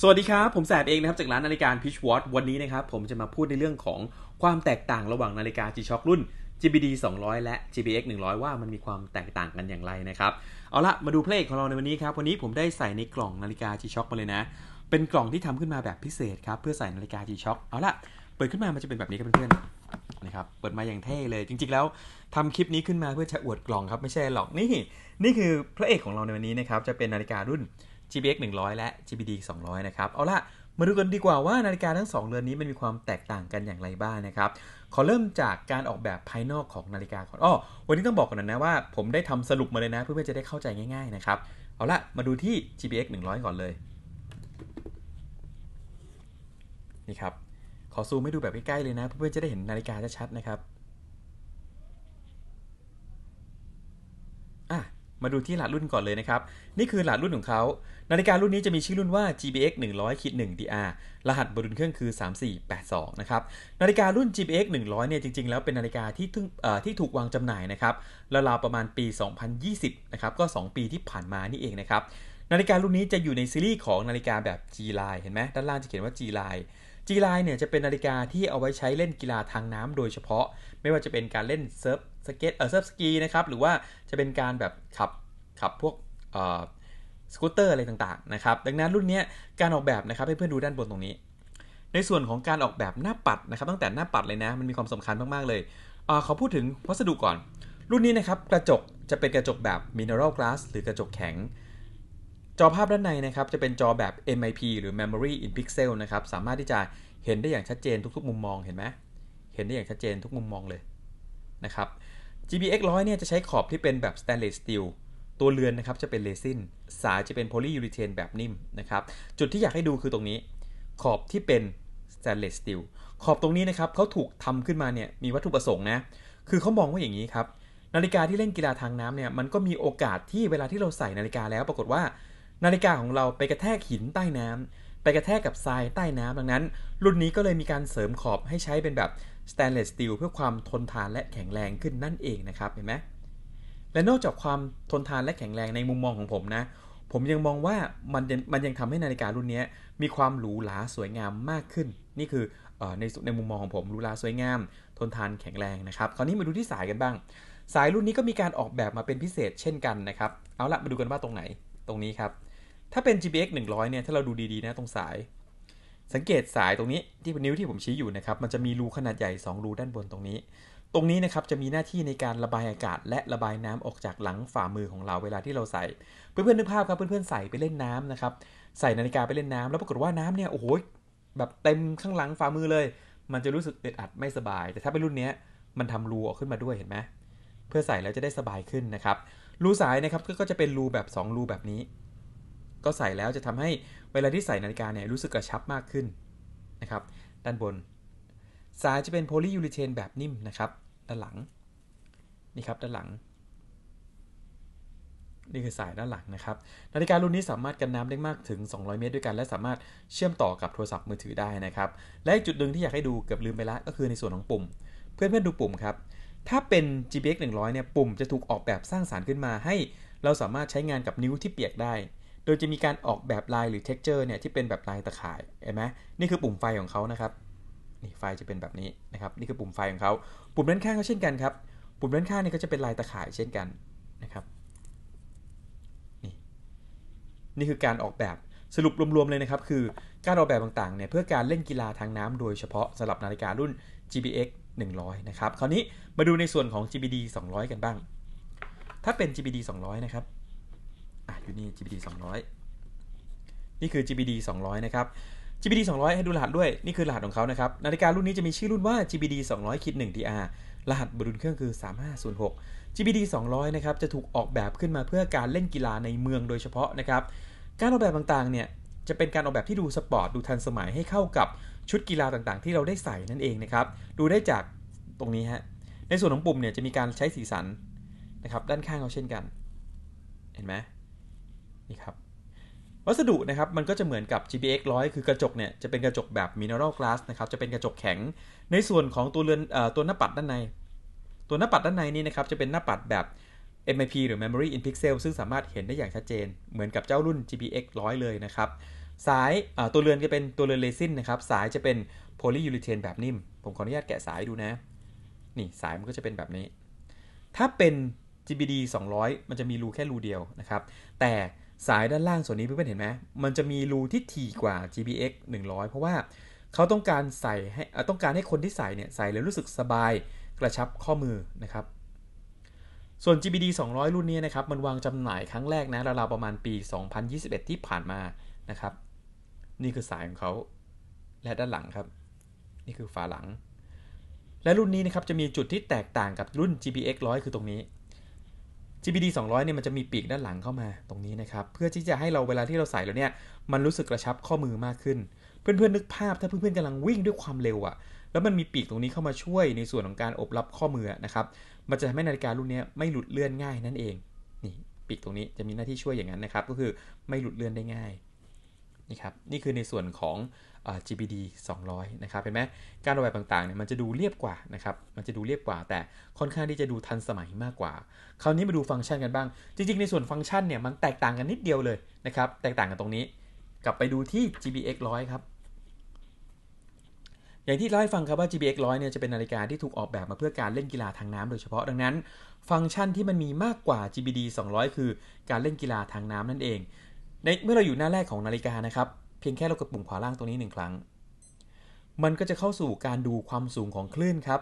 สวัสดีครับ ผมแสบเองนะครับจากร้านนาฬิกาพิชวอตวันนี้นะครับผมจะมาพูดในเรื่องของความแตกต่างระหว่างนาฬิกา G-Shock รุ่น GBD 200 และ GBX 100 ว่ามันมีความแตกต่างกันอย่างไรนะครับ เอาละมาดูเพลงของเราในวันนี้ครับ วันนี้ผมได้ใส่ในกล่องนาฬิกา G-Shock มาเลยนะ เป็นกล่องที่ทำขึ้นมาแบบพิเศษครับ เพื่อใส่นาฬิกา G-Shock เอาละเปิดขึ้นมามันจะเป็นแบบนี้ครับเพื่อนๆนะครับเปิดมาอย่างเท่เลยจริงๆแล้วทำคลิปนี้ขึ้นมาเพื่อจะอวดกล่องครับไม่ใช่หรอกนี่นี่คือพระเอกของเราในวันนี้นะครับจะเป็นนาฬิการุ่น GBX 100 และ GBD 200นะครับ เอาละมาดูกันดีกว่าว่านาฬิกาทั้ง2เรือน นี้มันมีความแตกต่างกันอย่างไรบ้างนะครับ ขอเริ่มจากการออกแบบภายนอกของนาฬิกาก่อนอ้อวันนี้ต้องบอกก่อนนะว่า ผมได้ทำสรุปมาเลยนะ เพื่อจะได้เข้าใจง่ายๆนะครับ เอาละมาดูที่ GBX 100 ก่อนเลย นี่ครับ ขอซูมให้ดูแบบใกล้ๆเลยนะ เพื่อจะได้เห็นนาฬิกาชัดๆนะครับมาดู ที่หลัดรุ่นก่อนเลยนะครับ นี่คือหลัดรุ่นของเขา นาฬิกา รุ่นนี้จะมีชื่อรุ่นว่า GBX 100คิด1 DR รหัสบนรุ่นเครื่องคือ 3482 นะครับ นาฬิการุ่น GBX 100เนี่ยจริง ๆแล้วเป็นนาฬิกาที่ท่งที่ ถูกวางจำหน่ายนะครับราวๆประมาณปี 2020นะครับก็ 2 ปีที่ผ่านมานี่เองนะครับ นาฬิกา รุ่นนี้จะอยู่ในซีรีส์ของนาฬิกา แบบ G Line เห็นไหมด้านล่างจะเขียนว่า G Line G Line เนี่ยจะเป็นนาฬิกาที่เอาไว้ใช้เล่นกีฬาทางน้ำ โดยเฉพาะ ไม่ว่าจะเป็นการเล่นเซิร์ฟสเก็ตเออเซิร์ฟสกีนะครับ หรือว่าจะเป็นการแบบขับขับพวกเออสกูตเตอร์อะไรต่าง ๆ นะครับ ดังนั้นรุ่นนี้การออกแบบนะครับ ให้เพื่อนดูด้านบนตรงนี้ ในส่วนของการออกแบบหน้าปัดนะครับ ตั้งแต่หน้าปัดเลยนะ มันมีความสำคัญมาก ๆ เลยเออขอพูดถึงวัสดุก่อน รุ่นนี้นะครับกระจก จะเป็นกระจกแบบ mineral glass หรือกระจกแข็ง จอภาพด้านในนะครับ จะเป็นจอแบบ MIP หรือ Memory in Pixel นะครับ สามารถที่จะเห็นได้อย่างชัดเจนทุกๆมุมมองเห็นไหมเห็นได้อย่างชัดเจนทุกมุมมองเลยนะครับ GBX 100เนี่ยจะใช้ขอบที่เป็นแบบสแตนเลสสตีล ตัวเรือนนะครับจะเป็นเรซิน สายจะเป็นโพลียูริเทนแบบนิ่มนะครับ จุดที่อยากให้ดูคือตรงนี้ ขอบที่เป็นสแตนเลสสตีล ขอบตรงนี้นะครับเขาถูกทำขึ้นมาเนี่ยมีวัตถุประสงค์นะ คือเขามองว่าอย่างนี้ครับ นาฬิกาที่เล่นกีฬาทางน้ำเนี่ยมันก็มีโอกาสที่เวลาที่เราใส่นาฬิกาแล้วปรากฏว่านาฬิกาของเราไปกระแทกหินใต้น้ำ ไปกระแทกกับทรายใต้น้ำดังนั้น รุ่นนี้ก็เลยมีการเสริมขอบให้ใช้เป็นแบบสแตนเลสสตีลเพื่อความทนทานและแข็งแรงขึ้นนั่นเองนะครับเห็นไหมและนอกจากความทนทานและแข็งแรงในมุมมองของผมนะผมยังมองว่ามันมันยังทำให้นาฬิการุ่นนี้มีความหรูหราสวยงามมากขึ้น นี่คือในในมุมมองของผมหรูหราสวยงาม ทนทานแข็งแรงนะครับคราวนี้มาดูที่สายกันบ้าง สายรุ่นนี้ก็มีการออกแบบมาเป็นพิเศษเช่นกันนะครับเอาละมาดูกันว่าตรงไหนตรงนี้ครับถ้าเป็น GPX 100เนี่ยถ้าเราดูดีๆนะตรงสายสังเกตสายตรงนี้ที่นิ้วที่ผมชี้อยู่นะครับ มันจะมีรูขนาดใหญ่2รูด้านบนตรงนี้ตรงนี้นะครับจะมีหน้าที่ในการระบายอากาศและระบายน้ำออกจากหลังฝ่ามือของเราเวลาที่เราใส่ เพื่อนๆนึกภาพครับเพื่อนๆใส่ไปเล่นน้ำนะครับ ใส่นาฬิกาไปเล่นน้ำ แล้วปรากฏว่าน้ำเนี่ยโอ้โหแบบเต็มข้างหลังฝ่ามือเลย มันจะรู้สึกอ็ดอัดไม่สบาย แต่ถ้าเป็นรุ่นนี้มันทำรูออกขึ้นมาด้วยเห็นไหมเพื่อใส่แล้วจะได้สบายขึ้นนะครับ รูสายนะครับก็จะเป็นรูแบบ2รูแบบนี้ก็ใส่แล้วจะทำให้เวลาที่ใส่นาฬิกาเนี่ยรู้สึกกระชับมากขึ้นนะครับด้านบน สายจะเป็นโพลียูริเทนแบบนิ่มนะครับด้านหลัง นี่ครับด้านหลัง นี่คือสายด้านหลังนะครับ นาฬิการุ่นนี้สามารถกันน้ำได้มากถึง 200 เมตรด้วยกัน และสามารถเชื่อมต่อกับโทรศัพท์มือถือได้นะครับและอีกจุดหนึ่งที่อยากให้ดูเกือบลืมไปละก็คือในส่วนของปุ่ม เพื่อนเพื่อนดูปุ่มครับถ้าเป็น GPX 100เนี่ยปุ่มจะถูกออกแบบสร้างสารรค์ขึ้นมาให้เราสามารถใช้งานกับนิ้วที่เปียกได้โดยจะมีการออกแบบลายหรือเท็กเจอร์เนี่ยที่เป็นแบบลายตะข่ายเห็นไหมนี่คือปุ่มไฟของเขานะครับนี่ไฟจะเป็นแบบนี้นะครับนี่คือปุ่มไฟของเขาปุ่มด้านข้างก็เช่นกันครับ ปุ่มด้านข้างนี่ก็จะเป็นลายตะข่ายเช่นกันนะครับนี่นี่คือการออกแบบสรุปรวมๆ เลยนะครับ คือการออกแบบต่างๆเนี่ยเพื่อการเล่นกีฬาทางน้ำ โดยเฉพาะสำหรับนาฬิการุ่น GBX 100นะครับ คราวนี้มาดูในส่วนของ GBD 200 กันบ้าง ถ้าเป็น GBD 200 นะครับอยู่นี่ g p d 200 นี่คือ g p d 200นะครับ g p d 200 ให้ดูรหัสด้วย นี่คือรหัสของเขานะครับ นาฬิการุ่นนี้จะมีชื่อรุ่นว่า g p d 200คิด1 t r รหัสบรุนเครื่องคือ 3506 g p d 200นะครับ จะถูกออกแบบขึ้นมาเพื่อการเล่นกีฬาในเมืองโดยเฉพาะนะครับ การออกแบบต่างๆเนี่ยจะเป็นการออกแบบที่ดูสปอร์ตดูทันสมัยให้เข้ากับชุดกีฬาต่างๆ ที่เราได้ใส่นั่นเองนะครับ ดูได้จากตรงนี้ฮะ ในส่วนของปุ่มเนี่ยจะมีการใช้สีสันนะครับด้านข้างเขาเช่นกัน เห็นไหมนี่ครับวัสดุนะครับมันก็จะเหมือนกับ GPX 100คือกระจกเนี่ยจะเป็นกระจกแบบ mineral glass นะครับจะเป็นกระจกแข็ง ในส่วนของตัวเรือนตัวหน้าปัดด้านใน ตัวหน้าปัดด้านในนี้นะครับจะเป็นหน้าปัดแบบ MIP หรือ Memory in Pixel ซึ่งสามารถเห็นได้อย่างชัดเจน เหมือนกับเจ้ารุ่น GPX 100เลยนะครับสายตัวเรือนจะเป็นตัวเรือนเลซินนะครับสายจะเป็นโพลียูริเทนแบบนิ่มผมขออนุญาตแกะสายดูนะนี่สายมันก็จะเป็นแบบนี้ ถ้าเป็น GBD 200 มันจะมีรูแค่รูเดียวนะครับแต่สายด้านล่างส่วนนี้เพื่อนเห็นไหมมันจะมีรูที่ถี่กว่า GPX 100 เพราะว่าเขาต้องการใส่ให้ต้องการให้คนที่ใส่เนี่ยใส่แล้วรู้สึกสบายกระชับข้อมือนะครับ ส่วน GBD 200 รุ่นนี้นะครับมันวางจำหน่ายครั้งแรกนะราวๆประมาณปี 2021 ที่ผ่านมานะครับนี่คือสายของเขา และด้านหลังครับ นี่คือฝาหลัง และรุ่นนี้นะครับจะมีจุดที่แตกต่างกับรุ่น GPX 100 คือตรงนี้ GBD 200เนี่ยมันจะมีปีกด้านหลังเข้ามาตรงนี้นะครับ เพื่อที่จะให้เราเวลาที่เราใส่แล้วเนี่ยมันรู้สึกกระชับข้อมือมากขึ้น เพื่อนๆนึกภาพถ้าเพื่อนๆกำลังวิ่งด้วยความเร็วอะแล้วมันมีปีกตรงนี้เข้ามาช่วยในส่วนของการอบรับข้อมือนะครับมันจะทำให้นาฬิการุ่นนี้ ไม่หลุดเลื่อนง่าย นั่นเองนี่ปีกตรงนี้จะมีหน้าที่ช่วยอย่างนั้นนะครับ ก็คือไม่หลุดเลื่อนได้ง่ายนี่ครับนี่คือในส่วนของ GBD 200นะครับ เห็นไหมการออกแบบต่างๆเนี่ยมันจะดูเรียบกว่านะครับมันจะดูเรียบกว่า แต่ค่อนข้างที่จะดูทันสมัยมากกว่า คราวนี้มาดูฟังก์ชันกันบ้างจริง ๆ ในส่วนฟังก์ชันเนี่ยมันแตกต่างกันนิดเดียวเลยนะครับแตกต่างกันตรงนี้ กลับไปดูที่ GBX 100 ครับ อย่างที่เล่าให้ฟังครับว่า GBX 100เนี่ยจะเป็นนาฬิกาที่ถูกออกแบบมาเพื่อการเล่นกีฬาทางน้ำ โดยเฉพาะดังนั้น ฟังก์ชันที่มันมีมากกว่า GBD 200 คือการเล่นกีฬาทางน้ำนั่นเอง ในเมื่อเราอยู่หน้าแรกของนาฬิกานะครับเพียงแค่เรากดปุ่มขวาล่างตัวนี้ 1 ครั้ง มันก็จะเข้าสู่การดูความสูงของคลื่นครับ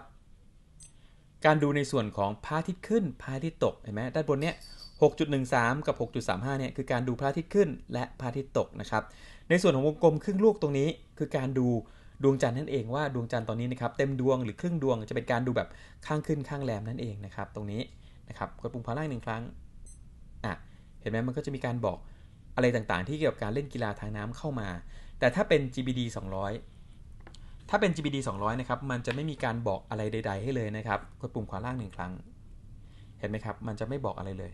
การดูในส่วนของพระอาทิตย์ขึ้นพระอาทิตย์ตกเห็นไหมด้านบนเนี้ย6.13 กับ 6.35 เนี่ยคือการดูพระอาทิตย์ขึ้นและพระอาทิตย์ตกนะครับ ในส่วนของวงกลมครึ่งลูกตรงนี้ คือการดูดวงจันทร์นั่นเอง ว่าดวงจันทร์ตอนนี้นะครับ เต็มดวงหรือครึ่งดวงจะเป็นการดูแบบข้างขึ้นข้างแรมนั่นเองนะครับตรงนี้นะครับ กดปุ่มขวาล่างหนึ่งครั้ง อ่ะ เห็นไหมมันก็จะมีการบอกอะไรต่างๆที่เกี่ยวกับการเล่นกีฬาทางน้ำเข้ามา แต่ถ้าเป็น GBD 200 ถ้าเป็น GBD 200นะครับ มันจะไม่มีการบอกอะไรใด ๆ ให้เลยนะครับ กดปุ่มขวาล่างหนึ่งครั้ง เห็นไหมครับ มันจะไม่บอกอะไรเลย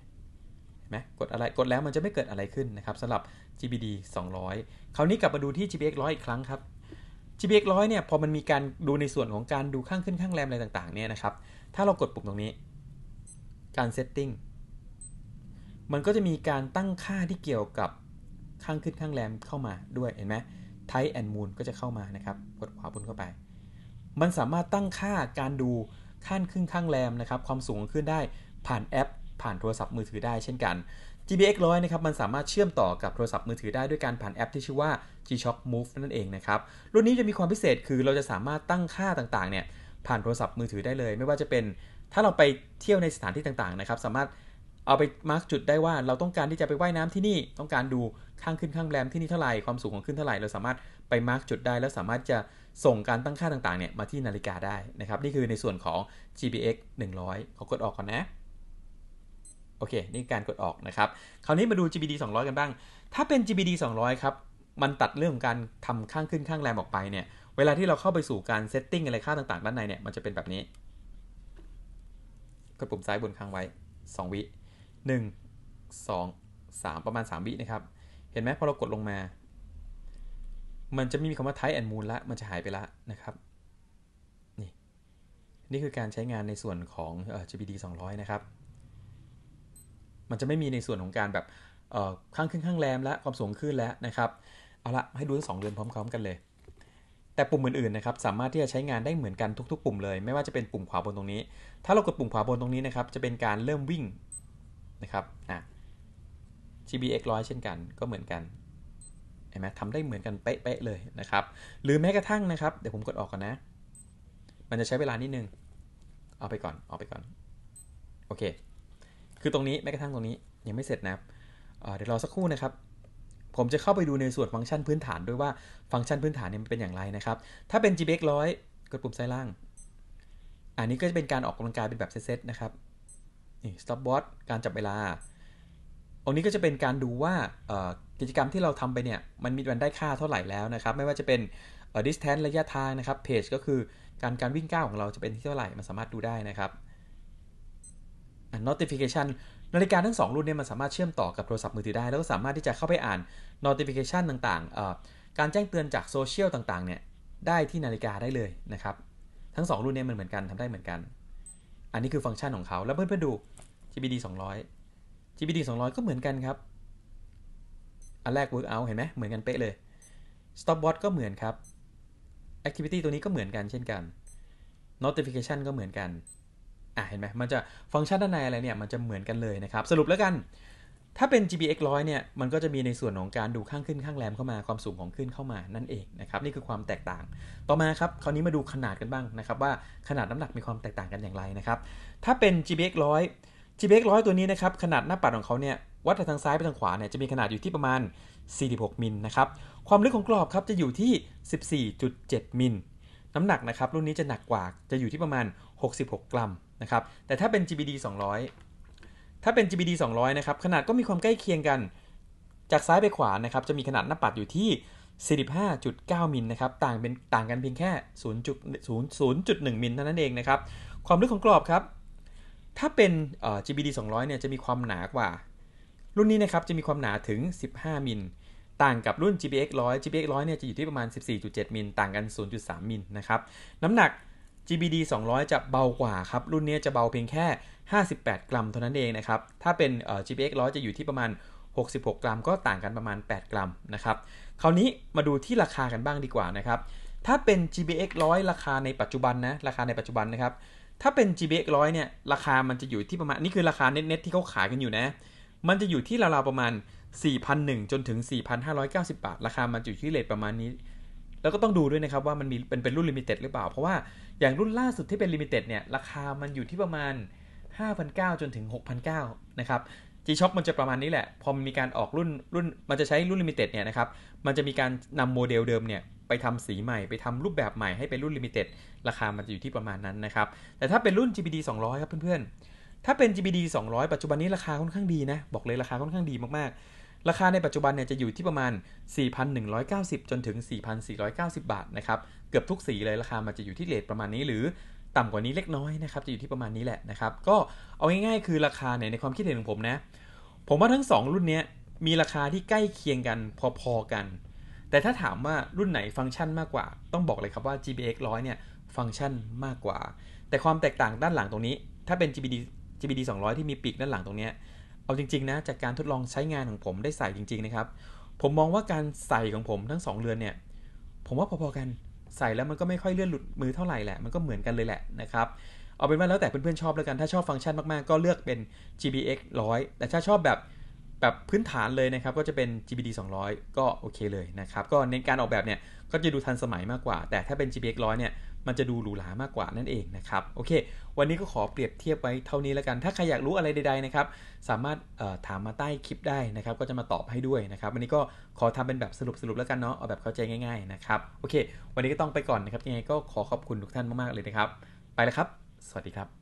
ไหมกดอะไร กดแล้วมันจะไม่เกิดอะไรขึ้นนะครับสำหรับ GBD 200คราวนี้กลับมาดูที่ GBX 100อีกครั้งครับ GBX 100เนี่ย พอมันมีการดูในส่วนของการดูข้างขึ้นข้างแรมอะไรต่างๆเนี่ยนะครับ ถ้าเรากดปุ่มตรงนี้ การ setting มันก็จะมีการตั้งค่าที่เกี่ยวกับข้างขึ้นข้างแรมเข้ามาด้วยเห็นไหมไทแอนมูนก็จะเข้ามานะครับกดขวาบนเข้าไป มันสามารถตั้งค่าการดูขั้นขึ้นข้างแรมนะครับความสูงขึ้นได้ผ่านแอป ผ่านโทรศัพท์มือถือได้เช่นกัน GBX 100นะครับมันสามารถเชื่อมต่อกับโทรศัพท์มือถือได้ด้วยการผ่านแอปที่ชื่อว่า G-Shock Move นั่นเองนะครับรุ่นนี้จะมีความพิเศษคือเราจะสามารถตั้งค่าต่างๆเนี่ยผ่านโทรศัพท์มือถือได้เลย ไม่ว่าจะเป็นถ้าเราไปเที่ยวในสถานที่ต่างๆนะครับ สามารถเอาไปมาร์กจุดได้ว่าเราต้องการที่จะไปว่ายน้ำที่นี่ต้องการดูข้างขึ้นข้างแรมที่นี่เท่าไหร่ความสูงของขึ้นเท่าไหร่เราสามารถไปมาร์กจุดได้แล้วสามารถจะส่งการตั้งค่าต่างๆเนี่ยมาที่นาฬิกาได้นะครับนี่คือในส่วนของ GPX 100ขอกดออกก่อนนะโอเคนี่การกดออกนะครับคราวนี้มาดู GBD 200 กันบ้าง ถ้าเป็น GBD 200ครับมันตัดเรื่องของการทำข้างขึ้นข้างแรมออกไปเนี่ยเวลาที่เราเข้าไปสู่การเซตติ้งอะไรค่าต่างๆด้านในเนี่ยมันจะเป็นแบบนี้กดปุ่มซ้ายบนค้างไว้2วิ1 2 3 ประมาณ 3 วินะครับ เห็นไหมพอเรากดลงมา มันจะไม่มีคำว่า type and moon ละมันจะหายไปละนะครับ นี่ นี่คือการใช้งานในส่วนของ GPD 200 นะครับ มันจะไม่มีในส่วนของการแบบข้างขึ้นข้างแรมและความสูงขึ้นแล้วนะครับ เอาละให้ดูทั้งสองเรือนพร้อมๆกันเลย แต่ปุ่มอื่นๆ นะครับ สามารถที่จะใช้งานได้เหมือนกันทุก ๆ ปุ่มเลย ไม่ว่าจะเป็นปุ่มขวาบนตรงนี้ ถ้าเรากดปุ่มขวาบนตรงนี้นะครับ จะเป็นการเริ่มวิ่งนะครับอ่ะ GBX 1 0ยเช่นกันก็เหมือนกันเห็นไหมทำได้เหมือนกันเป๊ะๆเลยนะครับ หรือแม้กระทั่งนะครับ เดี๋ยวผมกดออกก่อนนะ มันจะใช้เวลานิดนึง เอาไปก่อน เอาไปก่อน โอเค คือตรงนี้ แม้กระทั่งตรงนี้ยังไม่เสร็จนะเดี๋ยวรอสักครู่นะครับ ผมจะเข้าไปดูในส่วนฟังก์ชันพื้นฐานด้วยว่าฟังก์ชันพื้นฐานเนี่ยมันเป็นอย่างไรนะครับ ถ้าเป็น GBX 100กดปุ่มซ้ายล่าง อันนี้ก็จะเป็นการออกกำลังกายเป็นแบบเซตๆนะครับนี่ stop watch การจับเวลาองนี้ก็จะเป็นการดูว่ากิจกรรมที่เราทำไปเนี่ย มันมีวันได้ค่าเท่าไหร่แล้วนะครับ ไม่ว่าจะเป็น distance ระยะทางนะครับ page ก็คือ การการวิ่งก้าวของเราจะเป็นที่เท่าไหร่ มันสามารถดูได้นะครับ notification นาฬิกาทั้ง2รุ่นเนี่ยมันสามารถเชื่อมต่อกับโทรศัพท์มือถือได้แล้วก็สามารถที่จะเข้าไปอ่าน notification ต่างๆ การแจ้งเตือนจากโซเชียลต่างๆ เนี่ยได้ที่นาฬิกาได้เลยนะครับทั้ง 2 รุ่นเนี่ยมันเหมือนกันทำได้เหมือนกันอันนี้คือฟังก์ชันของเขาแล้วเพื่อนๆดู GPD 200 GPD 200 ก็เหมือนกันครับ อันแรก workout เห็นไหมเหมือนกันเป๊ะเลย stopwatch ก็เหมือนครับ activity ตัวนี้ก็เหมือนกันเช่นกัน notification ก็เหมือนกัน อ่ะเห็นไหมมันจะฟังก์ชันด้านในอะไรเนี่ย มันจะเหมือนกันเลยนะครับ สรุปแล้วกันถ้าเป็น GBX 100เนี่ย มันก็จะมีในส่วนของการดูข้างขึ้นข้างแรมเข้ามา ความสูงของขึ้นเข้ามานั่นเองนะครับ นี่คือความแตกต่าง ต่อมาครับ คราวนี้มาดูขนาดกันบ้างนะครับ ว่าขนาดน้ำหนักมีความแตกต่างกันอย่างไรนะครับ ถ้าเป็น GBX 100 GBX 100ตัวนี้นะครับ ขนาดหน้าปัดของเขาเนี่ย วัดจากทางซ้ายไปทางขวาเนี่ย จะมีขนาดอยู่ที่ประมาณ 46 มิลนะครับ ความลึกของกรอบครับ จะอยู่ที่ 14.7 มิลน้ำหนักนะครับ รุ่นนี้จะหนักกว่า จะอยู่ที่ประมาณ 66 กรัมนะครับ แต่ถ้าเป็น GBD 200ถ้าเป็น GBD 200 นะครับ ขนาดก็มีความใกล้เคียงกัน จากซ้ายไปขวานะครับ จะมีขนาดหน้าปัดอยู่ที่ 45.9 มิลนะครับ ต่างเป็นต่างกันเพียงแค่ 0.0.1มิลเท่านั้นเองนะครับ ความลึกของกรอบครับ ถ้าเป็น GBD 200 เนี่ย จะมีความหนากว่า รุ่นนี้นะครับ จะมีความหนาถึง 15 มิล ต่างกับรุ่น GBX 100 GBX 100 เนี่ย จะอยู่ที่ประมาณ 14.7 มิลต่างกัน 0.3 มิลนะครับ น้ำหนัก GBD 200 จะเบากว่าครับรุ่นนี้จะเบาเพียงแค่ 58 กรัมเท่านั้นเองนะครับถ้าเป็น GPX 100 จะอยู่ที่ประมาณ 66 กรัมก็ต่างกันประมาณ 8 กรัมนะครับคราวนี้มาดูที่ราคากันบ้างดีกว่านะครับ ถ้าเป็น GBX 100 ราคาในปัจจุบันนะราคาในปัจจุบันนะครับ ถ้าเป็น GBX 100 เนี่ยราคามันจะอยู่ที่ประมาณนี่คือราคาเน็ตๆที่เขาขายกันอยู่นะ มันจะอยู่ที่ราวๆ ประมาณ4,001จนถึง 4,590 บาทราคามันอยู่ที่เลทประมาณนี้แล้วก็ต้องดูด้วยนะครับว่ามันมีเป็นเป็นรุ่นลิมิเต็ดหรือเปล่า เพราะว่าอย่างรุ่นล่าสุดที่เป็นลิมิเต็ดเนี่ยราคามันอยู่ที่ประมาณ 5,900จนถึง 6,900นะครับ G-Shock มันจะประมาณนี้แหละ พอมันมีการออกรุ่นรุ่นมันจะใช้รุ่นลิมิเต็ดเนี่ยนะครับมันจะมีการนำโมเดลเดิมเนี่ยไปทำสีใหม่ไปทำรูปแบบใหม่ให้เป็นรุ่นลิมิเต็ดราคามันจะอยู่ที่ประมาณนั้นนะครับแต่ถ้าเป็นรุ่น GBD 200ครับเพื่อนๆ ถ้าเป็น GBD 200 ปัจจุบันนี้ราคาค่อนข้างดีนะบอกเลยราคาค่อนข้างดีมากๆราคาในปัจจุบันเนี่ยจะอยู่ที่ประมาณ 4,190 จนถึง 4,490 บาทนะครับ เกือบทุกสีเลยราคามันจะอยู่ที่เลทประมาณนี้หรือต่ำกว่านี้เล็กน้อยนะครับจะอยู่ที่ประมาณนี้แหละนะครับ ก็เอาง่าย ๆ คือราคาเนี่ยในความคิดเห็นของผมนะ ผมว่าทั้ง 2 รุ่นนี้มีราคาที่ใกล้เคียงกันพอๆกัน แต่ถ้าถามว่ารุ่นไหนฟังก์ชันมากกว่า ต้องบอกเลยครับว่า GBX 100เนี่ยฟังก์ชันมากกว่า แต่ความแตกต่างด้านหลังตรงนี้ถ้าเป็น GBD GBD 200 ที่มีปีกด้านหลังตรงนี้เอาจริงๆนะจากการทดลองใช้งานของผมได้ใส่จริงๆนะครับ ผมมองว่าการใส่ของผมทั้ง 2 เรือนเนี่ย ผมว่าพอๆกัน ใส่แล้วมันก็ไม่ค่อยเลื่อนหลุดมือเท่าไหร่แหละ มันก็เหมือนกันเลยแหละนะครับ เอาเป็นว่าแล้วแต่เพื่อนๆชอบแล้วกัน ถ้าชอบฟังก์ชันมากๆ ก็เลือกเป็น GBX 100แต่ถ้าชอบแบบแบบพื้นฐานเลยนะครับก็จะเป็น GBD 200 ก็โอเคเลยนะครับ ก็เน้นการออกแบบเนี่ยก็จะดูทันสมัยมากกว่า แต่ถ้าเป็น GBX 100เนี่ย มันจะดูหรูหรามากกว่านั่นเองนะครับ โอเค วันนี้ก็ขอเปรียบเทียบไว้เท่านี้แล้วกัน ถ้าใครอยากรู้อะไรใดๆนะครับ สามารถถามมาใต้คลิปได้นะครับ ก็จะมาตอบให้ด้วยนะครับวันนี้ก็ขอทำเป็นแบบสรุปๆแล้วกันเนาะเอาแบบเข้าใจง่ายๆนะครับโอเค วันนี้ก็ต้องไปก่อนนะครับยังไงก็ขอขอบคุณทุกท่านมากๆเลยนะครับไปแล้วครับ สวัสดีครับ